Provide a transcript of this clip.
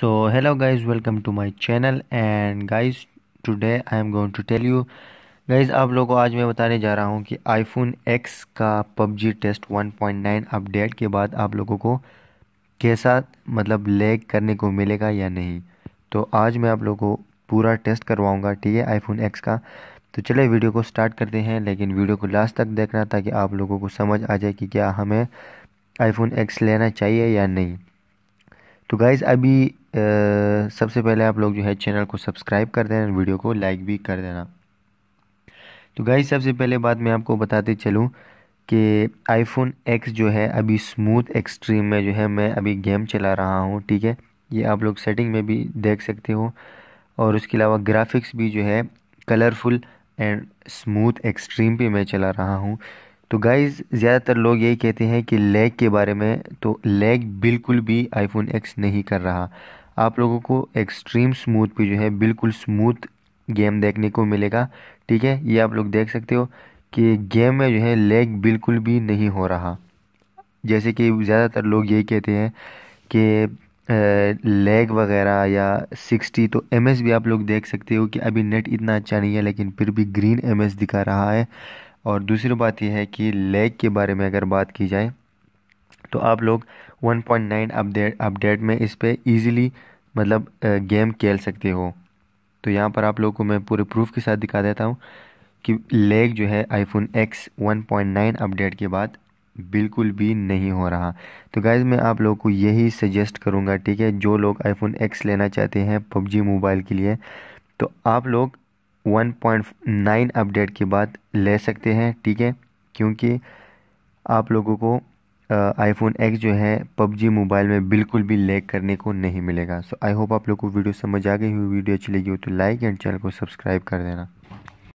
so hello guys welcome to my channel and guys today I am going to tell you guys आप लोगों को आज मैं बताने जा रहा हूँ कि आई फोन एक्स का PUBG test one point nine update के बाद आप लोगों को कैसा मतलब लैग करने को मिलेगा या नहीं तो आज मैं आप लोगों को पूरा टेस्ट करवाऊँगा ठीक है आई फोन एक्स का तो चले वीडियो को स्टार्ट करते हैं लेकिन वीडियो को लास्ट तक देखना ताकि आप लोगों को समझ आ जाए कि क्या हमें आई फोन एक्स लेना चाहिए या नहीं तो गाइज़ अभी सबसे पहले आप लोग जो है चैनल को सब्सक्राइब कर देना वीडियो को लाइक भी कर देना तो गाइज़ सबसे पहले बात मैं आपको बताते चलूँ कि आईफोन एक्स जो है अभी स्मूथ एक्सट्रीम में जो है मैं अभी गेम चला रहा हूँ ठीक है ये आप लोग सेटिंग में भी देख सकते हो और उसके अलावा ग्राफिक्स भी जो है कलरफुल एंड स्मूथ एक्सट्रीम पे मैं चला रहा हूँ तो गाइज़ ज़्यादातर लोग यही कहते हैं कि लैग के बारे में तो लैग बिल्कुल भी आईफोन एक्स नहीं कर रहा आप लोगों को एक्सट्रीम स्मूथ पे जो है बिल्कुल स्मूथ गेम देखने को मिलेगा ठीक है ये आप लोग देख सकते हो कि गेम में जो है लैग बिल्कुल भी नहीं हो रहा जैसे कि ज़्यादातर लोग यही कहते हैं कि लैग वगैरह या सिक्सटी तो एम भी आप लोग देख सकते हो कि अभी नेट इतना अच्छा नहीं है लेकिन फिर भी ग्रीन एम दिखा रहा है और दूसरी बात यह है कि लैग के बारे में अगर बात की जाए तो आप लोग 1.9 अपडेट अपडेट में इस पर ईज़िली मतलब गेम खेल सकते हो तो यहाँ पर आप लोगों को मैं पूरे प्रूफ के साथ दिखा देता हूँ कि लेग जो है आईफोन एक्स 1.9 अपडेट के बाद बिल्कुल भी नहीं हो रहा तो गाइज मैं आप लोगों को यही सजेस्ट करूँगा ठीक है जो लोग आईफोन एक्स लेना चाहते हैं पबजी मोबाइल के लिए तो आप लोग 1.9 अपडेट के बाद ले सकते हैं ठीक है क्योंकि आप लोगों को आईफोन एक्स जो है पबजी मोबाइल में बिल्कुल भी लैग करने को नहीं मिलेगा सो आई होप आप लोग को वीडियो समझ आ गई हुई वीडियो अच्छी लगी हो तो लाइक एंड चैनल को सब्सक्राइब कर देना